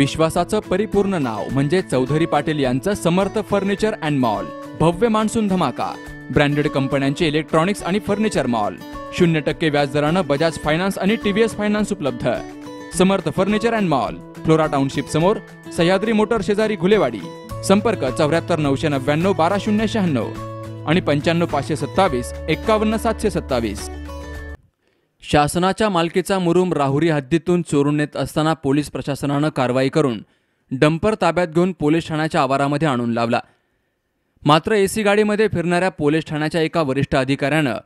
विश्वासाचं परिपूर्ण नाव म्हणजे चौधरी पाटील यांचं समर्थ फर्निचर अँड मॉल भव्य मान्सून धमाका ब्रँडेड कंपन्यांचे इलेक्ट्रॉनिक्स आणि फर्निचर मॉल शून्य टक्के व्याजदरानं बजाज फायनान्स आणि टीव्हीएस फायनान्स उपलब्ध Samarth furniture and mall Flora township समोर सह्याद्री मोटर शेजारी घुलेवाडी संपर्क चौऱ्याहत्तर नऊशे नव्याण्णव बारा शून्य शहाण्णव आणि पंच्याण्णव पाचशे सत्तावीस एक्कावन्न सातशे सत्तावीस शासनाच्या मालकीचा मुरुम राहुरी हद्दीतून चोरून नेत असताना पोलीस प्रशासनानं कारवाई करून डंपर ताब्यात घेऊन पोलीस ठाण्याच्या आवारामध्ये आणून लावला मात्र एसी गाडीमध्ये फिरणाऱ्या पोलीस ठाण्याच्या एका वरिष्ठ अधिकाऱ्यानं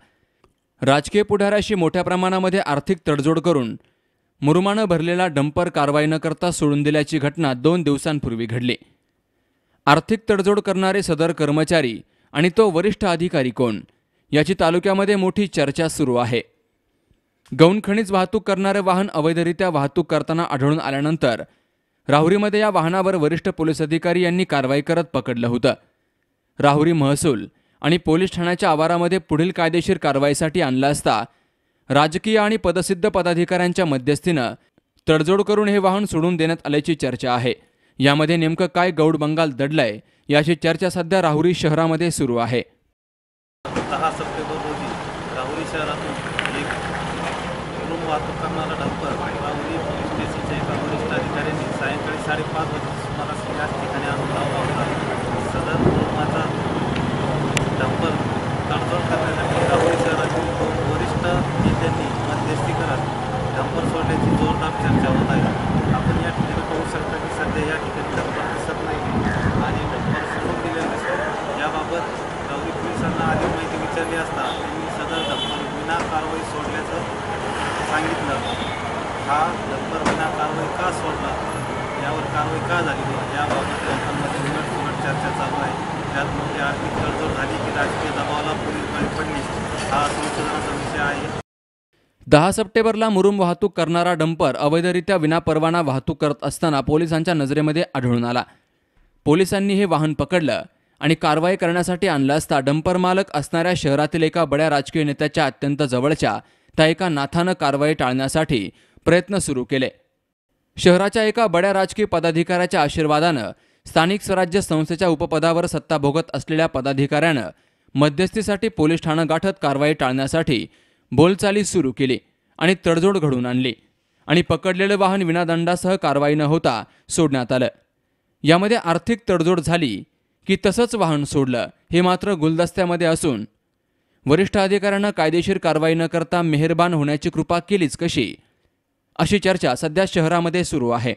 राजकीय पुढाऱ्याशी मोठ्या प्रमाणामध्ये आर्थिक तडजोड करून मुरुमानं भरलेला डंपर कारवाई न करता सोडून दिल्याची घटना दोन दिवसांपूर्वी घडली आर्थिक तडजोड करणारे सदर कर्मचारी आणि तो वरिष्ठ अधिकारी कोण याची तालुक्यामध्ये मोठी चर्चा सुरू आहे गौण खनिज वाहतूक करणारे वाहन अवैधरित्या वाहतूक करताना आढळून आल्यानंतर राहुरीमध्ये या वाहनावर वरिष्ठ पोलीस अधिकारी यांनी कारवाई करत पकडलं होतं राहुरी महसूल आणि पोलीस ठाण्याच्या आवारामध्ये पुढील कायदेशीर कारवाईसाठी आणलं असता राजकीय आणि पदसिद्ध पदाधिकाऱ्यांच्या मध्यस्थीनं तडजोड करून हे वाहन सोडून देण्यात आल्याची चर्चा आहे यामध्ये नेमकं काय गौड बंगाल दडलंय याची चर्चा सध्या राहुरी शहरामध्ये सुरू आहे सप्टेंबर रोजी राहुरी शहरात केले असता त्यांनी सदर दप्तर विना कारवाई सोडल्याचं सांगितलं हा दप्तर विना कारवाई का सोडला यावर कारवाई का झाली याबाबत लोकांमध्ये उलट चर्चा चालू आहे त्यात मोठी आर्थिक तडजोड झाली की राजकीय दबावाला पुढील बळी पडली हा संशोधनाचा विषय आहे दहा सप्टेंबरला मुरुम वाहतूक करणारा डंपर अवैधरित्या विनापरवाना वाहतूक करत असताना पोलिसांच्या नजरेमध्ये आढळून आला पोलिसांनी हे वाहन पकडलं आणि कारवाई करण्यासाठी आणला असता डंपर मालक असणाऱ्या शहरातील एका बड्या राजकीय नेत्याच्या अत्यंत जवळच्या त्या एका नाथानं कारवाई टाळण्यासाठी प्रयत्न सुरू केले शहराच्या एका बड्या राजकीय पदाधिकाऱ्याच्या आशीर्वादानं स्थानिक स्वराज्य संस्थेच्या उपपदावर सत्ता भोगत असलेल्या पदाधिकाऱ्यानं मध्यस्थीसाठी पोलीस ठाणं गाठत कारवाई टाळण्यासाठी बोलचाली सुरू केली आणि तडजोड घडून आणली आणि पकडलेलं वाहन विनादंडासह कारवाई न होता सोडण्यात आलं यामध्ये आर्थिक तडजोड झाली की तसंच वाहन सोडलं हे मात्र गुलदस्त्यामध्ये असून वरिष्ठ अधिकाऱ्यानं कायदेशीर कारवाई न करता मेहरबान होण्याची कृपा केलीच कशी अशी चर्चा सध्या शहरामध्ये सुरू आहे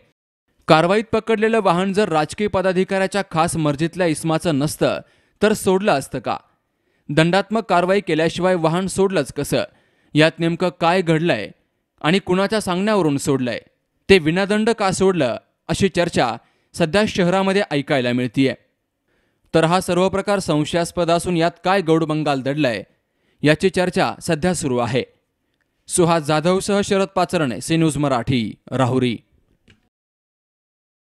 कारवाईत पकडलेलं वाहन जर राजकीय पदाधिकाऱ्याच्या खास मर्जीतल्या इस्माचं नसतं तर सोडलं असतं का दंडात्मक कारवाई केल्याशिवाय वाहन सोडलंच कसं यात नेमकं काय घडलंय आणि कुणाच्या सांगण्यावरून सोडलंय ते विनादंड का सोडलं अशी चर्चा सध्या शहरामध्ये ऐकायला मिळतीये तर हा सर्व प्रकार संशयास्पद असून यात काय गौडबंगाल दडलाय याची चर्चा सध्या सुरू आहे सुहास जाधवसह शरद पाचरणे सी न्यूज मराठी राहुरी